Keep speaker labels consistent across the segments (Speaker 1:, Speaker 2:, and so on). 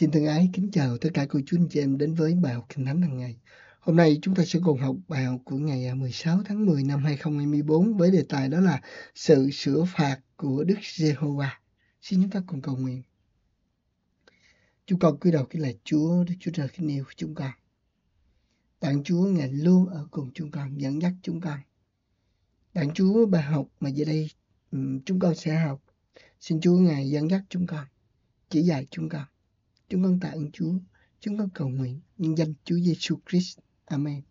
Speaker 1: Xin thân ái kính chào tất cả cô chú anh chị em đến với bài học Kinh Thánh hàng ngày. Hôm nay chúng ta sẽ cùng học bài học của ngày 16 à, tháng 10 năm 2024 với đề tài đó là sự sửa phạt của Đức Giê-hô-va. Xin chúng ta cùng cầu nguyện. Chúng con cúi đầu kính lạy Chúa, Đức Chúa Trời kính yêu chúng con. Tạng Chúa ngài luôn ở cùng chúng con, dẫn dắt chúng con. Tạng Chúa bài học mà giờ đây chúng con sẽ học. Xin Chúa ngài dẫn dắt chúng con, chỉ dạy chúng con Chúng con tạ ơn Chúa. Chúng con cầu nguyện nhân danh Chúa Giêsu Christ. Amen.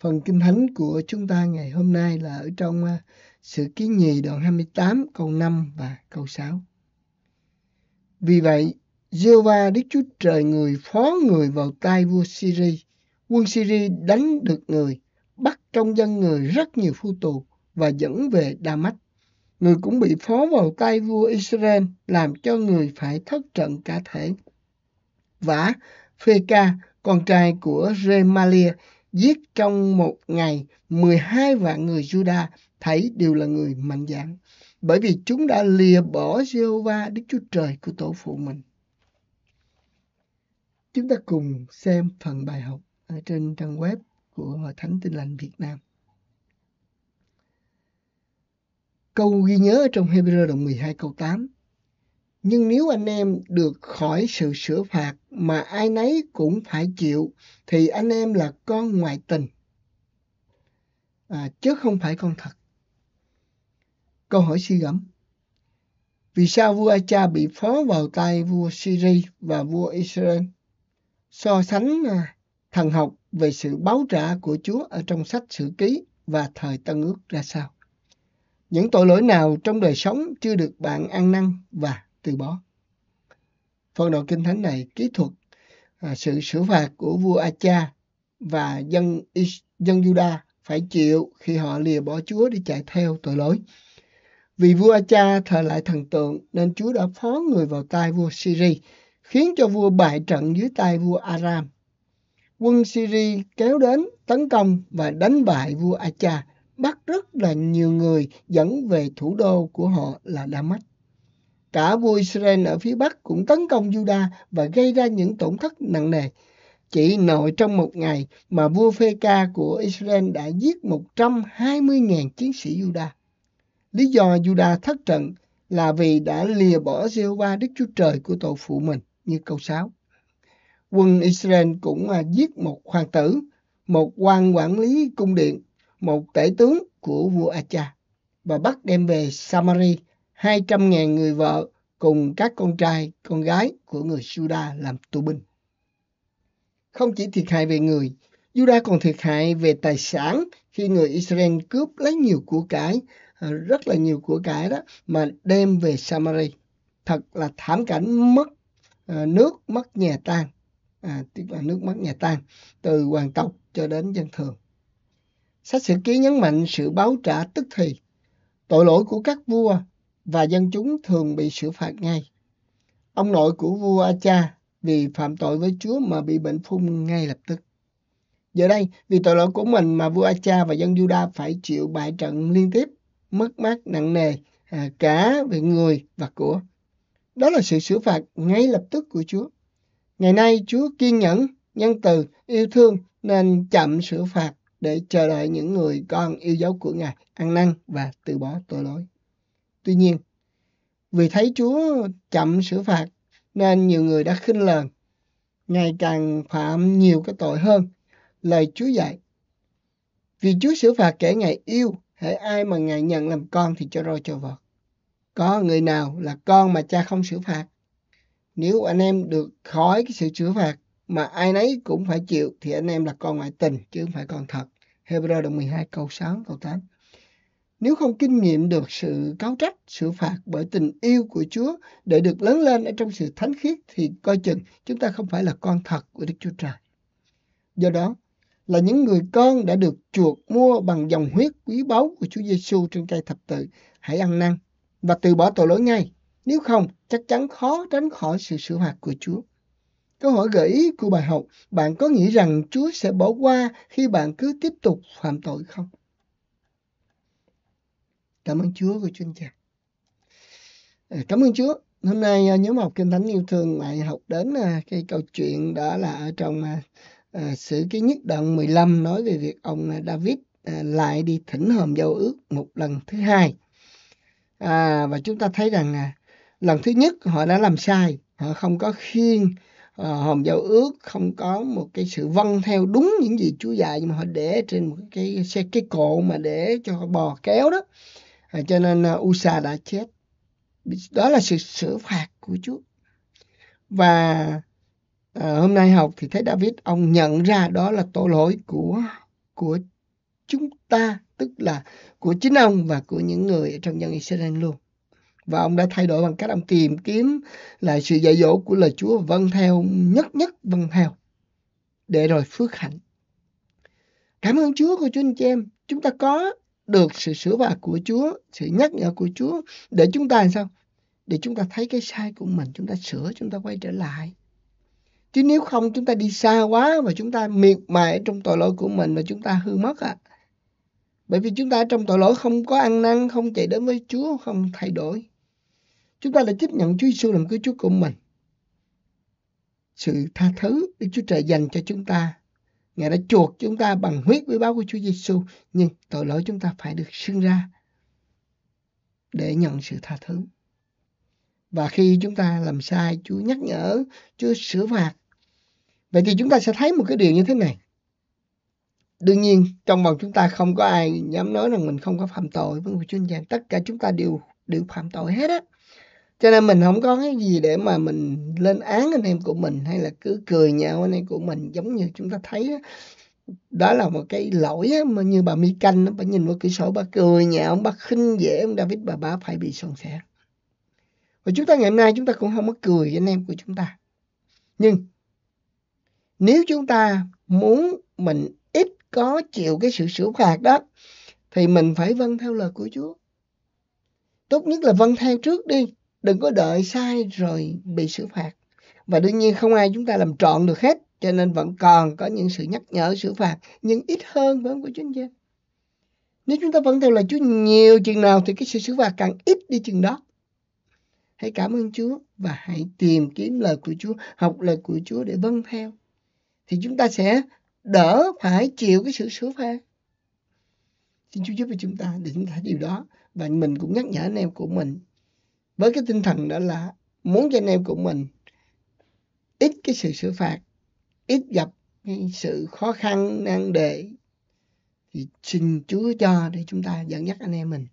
Speaker 1: Phần kinh thánh của chúng ta ngày hôm nay là ở trong à, sự ký nhì đoạn 28 câu 5 và câu 6. Vì vậy, Giê-va Đức Chúa Trời người phó người vào tay vua Syri. Quân Syri đánh được người, bắt trong dân người rất nhiều phu tù và dẫn về Đa Mách người cũng bị phó vào tay vua Israel làm cho người phải thất trận cả thể. Vả, Phê-ca, con trai của Remalia, giết trong một ngày 12 vạn người Juda, thấy đều là người mạnh dạn, bởi vì chúng đã lìa bỏ Jehovah Đức Chúa Trời của tổ phụ mình. Chúng ta cùng xem phần bài học ở trên trang web của Hội Thánh Tin Lành Việt Nam. câu ghi nhớ trong Hebrew đoạn 12 câu 8. Nhưng nếu anh em được khỏi sự sửa phạt mà ai nấy cũng phải chịu thì anh em là con ngoại tình. À, chứ không phải con thật. Câu hỏi suy gẫm. Vì sao vua Acha bị phó vào tay vua Syria và vua Israel? So sánh à, thần học về sự báo trả của Chúa ở trong sách Sử Ký và thời Tân Ước ra sao? Những tội lỗi nào trong đời sống chưa được bạn ăn năn và từ bỏ? Phần đoạn kinh thánh này kỹ thuật à, sự xử phạt của vua Acha và dân dân Juda phải chịu khi họ lìa bỏ Chúa để chạy theo tội lỗi. Vì vua Acha thờ lại thần tượng nên Chúa đã phó người vào tay vua Syri, khiến cho vua bại trận dưới tay vua Aram. Quân Syri kéo đến tấn công và đánh bại vua Acha bắt rất là nhiều người dẫn về thủ đô của họ là Damas. Cả vua Israel ở phía Bắc cũng tấn công Juda và gây ra những tổn thất nặng nề. Chỉ nội trong một ngày mà vua phê ca của Israel đã giết 120.000 chiến sĩ Juda. Lý do Juda thất trận là vì đã lìa bỏ Jehovah Đức Chúa Trời của tổ phụ mình như câu 6. Quân Israel cũng à, giết một hoàng tử, một quan quản lý cung điện một tể tướng của vua Acha và bắt đem về Samari 200.000 người vợ cùng các con trai, con gái của người Juda làm tù binh. Không chỉ thiệt hại về người, Juda còn thiệt hại về tài sản khi người Israel cướp lấy nhiều của cải, ờ, rất là nhiều của cải đó mà đem về Samari. Thật là thảm cảnh mất ờ, nước, mất nhà tan, à, tức là nước mất nhà tan từ hoàng tộc cho đến dân thường. Sách sử ký nhấn mạnh sự báo trả tức thì. Tội lỗi của các vua và dân chúng thường bị xử phạt ngay. Ông nội của vua Acha vì phạm tội với Chúa mà bị bệnh phun ngay lập tức. Giờ đây, vì tội lỗi của mình mà vua Acha và dân Juda phải chịu bại trận liên tiếp, mất mát nặng nề à, cả về người và của. Đó là sự xử phạt ngay lập tức của Chúa. Ngày nay Chúa kiên nhẫn, nhân từ, yêu thương nên chậm xử phạt để chờ đợi những người con yêu dấu của Ngài ăn năn và từ bỏ tội lỗi. Tuy nhiên, vì thấy Chúa chậm xử phạt nên nhiều người đã khinh lờn, ngày càng phạm nhiều cái tội hơn lời Chúa dạy. Vì Chúa xử phạt kẻ Ngài yêu, hễ ai mà Ngài nhận làm con thì cho roi cho vọt. Có người nào là con mà cha không xử phạt? Nếu anh em được khỏi cái sự xử phạt mà ai nấy cũng phải chịu thì anh em là con ngoại tình chứ không phải con thật. Hebrew đoạn 12 câu 6 câu 8. Nếu không kinh nghiệm được sự cáo trách, sự phạt bởi tình yêu của Chúa để được lớn lên ở trong sự thánh khiết thì coi chừng chúng ta không phải là con thật của Đức Chúa Trời. Do đó, là những người con đã được chuộc mua bằng dòng huyết quý báu của Chúa Giêsu trên cây thập tự, hãy ăn năn và từ bỏ tội lỗi ngay. Nếu không, chắc chắn khó tránh khỏi sự xử phạt của Chúa. Câu hỏi gợi ý của bài học, bạn có nghĩ rằng Chúa sẽ bỏ qua khi bạn cứ tiếp tục phạm tội không? Cảm ơn Chúa của chuyên cha. À, cảm ơn Chúa. Hôm nay à, nhóm học Kinh Thánh yêu thương lại học đến à, cái câu chuyện đó là ở trong sử ký nhất đoạn 15 nói về việc ông David lại đi thỉnh hòm giao ước một lần thứ hai. À, và chúng ta thấy rằng lần thứ nhất họ đã làm sai, họ không có khiêng à, ờ, hòm giao ước không có một cái sự vâng theo đúng những gì Chúa dạy nhưng mà họ để trên một cái xe cái cộ mà để cho bò kéo đó à, cho nên uh, USA đã chết đó là sự xử phạt của Chúa và à, hôm nay học thì thấy David ông nhận ra đó là tội lỗi của của chúng ta tức là của chính ông và của những người ở trong dân Israel luôn và ông đã thay đổi bằng cách ông tìm kiếm lại sự dạy dỗ của lời Chúa vâng theo nhất nhất vâng theo để rồi phước hạnh cảm ơn Chúa của chúng anh chị em chúng ta có được sự sửa phạt của Chúa sự nhắc nhở của Chúa để chúng ta làm sao để chúng ta thấy cái sai của mình chúng ta sửa chúng ta quay trở lại chứ nếu không chúng ta đi xa quá và chúng ta miệt mài trong tội lỗi của mình và chúng ta hư mất à. bởi vì chúng ta trong tội lỗi không có ăn năn không chạy đến với Chúa không thay đổi chúng ta đã chấp nhận Chúa Giêsu làm cứu Chúa của mình. Sự tha thứ Đức Chúa Trời dành cho chúng ta. Ngài đã chuộc chúng ta bằng huyết với báo của Chúa Giêsu, nhưng tội lỗi chúng ta phải được xưng ra để nhận sự tha thứ. Và khi chúng ta làm sai, Chúa nhắc nhở, Chúa sửa phạt. Vậy thì chúng ta sẽ thấy một cái điều như thế này. Đương nhiên, trong vòng chúng ta không có ai dám nói rằng mình không có phạm tội với Chúa Giêsu, Tất cả chúng ta đều đều phạm tội hết á cho nên mình không có cái gì để mà mình lên án anh em của mình hay là cứ cười nhạo anh em của mình giống như chúng ta thấy đó, đó là một cái lỗi á, mà như bà mi canh nó phải nhìn vào cửa sổ bà cười nhạo bà khinh dễ ông david bà bá phải bị son sẻ và chúng ta ngày hôm nay chúng ta cũng không có cười anh em của chúng ta nhưng nếu chúng ta muốn mình ít có chịu cái sự xử phạt đó thì mình phải vâng theo lời của chúa tốt nhất là vâng theo trước đi đừng có đợi sai rồi bị xử phạt và đương nhiên không ai chúng ta làm trọn được hết cho nên vẫn còn có những sự nhắc nhở xử phạt nhưng ít hơn vẫn của chúng ta nếu chúng ta vẫn theo lời Chúa nhiều chừng nào thì cái sự xử phạt càng ít đi chừng đó hãy cảm ơn Chúa và hãy tìm kiếm lời của Chúa học lời của Chúa để vâng theo thì chúng ta sẽ đỡ phải chịu cái sự xử phạt xin Chúa giúp cho chúng ta để chúng ta điều đó và mình cũng nhắc nhở anh em của mình với cái tinh thần đó là muốn cho anh em của mình ít cái sự xử phạt ít gặp cái sự khó khăn nan đề thì xin Chúa cho để chúng ta dẫn dắt anh em mình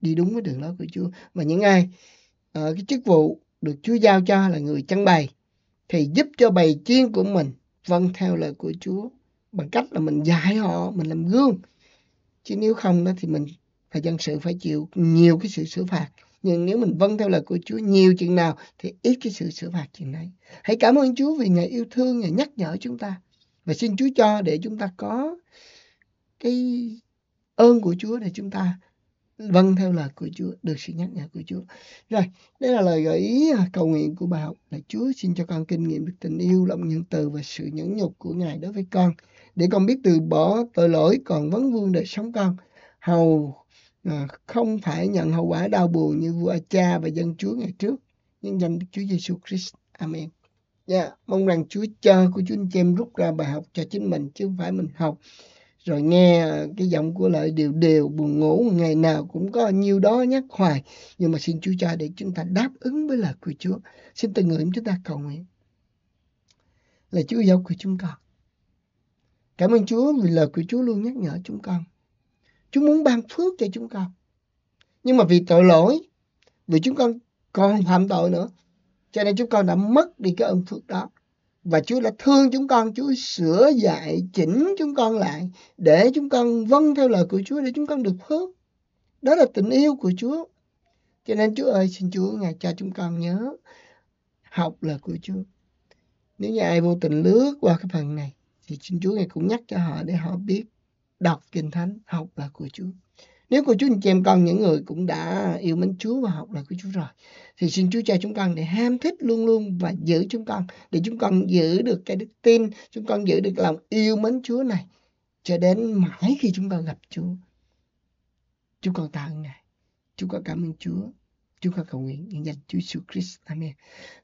Speaker 1: đi đúng với đường lối của Chúa và những ai ở ờ, cái chức vụ được Chúa giao cho là người chăn bày thì giúp cho bầy chiên của mình vâng theo lời của Chúa bằng cách là mình dạy họ mình làm gương chứ nếu không đó thì mình phải dân sự phải chịu nhiều cái sự xử phạt nhưng nếu mình vâng theo lời của Chúa nhiều chuyện nào thì ít cái sự sửa phạt chuyện đấy hãy cảm ơn Chúa vì Ngài yêu thương Ngài nhắc nhở chúng ta và xin Chúa cho để chúng ta có cái ơn của Chúa để chúng ta vâng theo lời của Chúa, được sự nhắc nhở của Chúa. Rồi, đây là lời gợi ý à, cầu nguyện của bà học là Chúa xin cho con kinh nghiệm được tình yêu, lòng nhân từ và sự nhẫn nhục của Ngài đối với con, để con biết từ bỏ tội lỗi còn vấn vương đời sống con, hầu Ờ, không phải nhận hậu quả đau buồn như vua cha và dân Chúa ngày trước, nhưng dành Đức Chúa Giêsu Christ. Amen. Yeah, dạ, mong rằng Chúa cho của chúng chị em rút ra bài học cho chính mình chứ không phải mình học rồi nghe ờ, cái giọng của lợi đều đều buồn ngủ ngày nào cũng có nhiêu đó nhắc hoài nhưng mà xin Chúa cho để chúng ta đáp ứng với lời của Chúa xin từng người chúng ta cầu nguyện là Chúa dấu của chúng con cảm ơn Chúa vì lời của Chúa luôn nhắc nhở chúng con Chúa muốn ban phước cho chúng con. Nhưng mà vì tội lỗi, vì chúng con còn phạm tội nữa, cho nên chúng con đã mất đi cái ơn phước đó. Và Chúa đã thương chúng con, Chúa sửa dạy, chỉnh chúng con lại để chúng con vâng theo lời của Chúa để chúng con được phước. Đó là tình yêu của Chúa. Cho nên Chúa ơi, xin Chúa ngài cho chúng con nhớ học lời của Chúa. Nếu như ai vô tình lướt qua cái phần này thì xin Chúa ngài cũng nhắc cho họ để họ biết đọc kinh thánh học là của Chúa nếu của Chúa anh chị em con những người cũng đã yêu mến Chúa và học lời của Chúa rồi thì xin Chúa cho chúng con để ham thích luôn luôn và giữ chúng con để chúng con giữ được cái đức tin chúng con giữ được lòng yêu mến Chúa này cho đến mãi khi chúng con gặp Chúa chúng con tạ ơn Ngài chúng con cảm ơn Chúa chúng con cầu nguyện nhân danh Chúa Jesus Christ Amen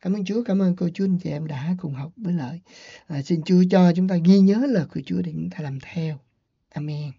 Speaker 1: cảm ơn Chúa cảm ơn cô chú anh chị em đã cùng học với lợi à, xin Chúa cho chúng ta ghi nhớ lời của Chúa để chúng ta làm theo 等明。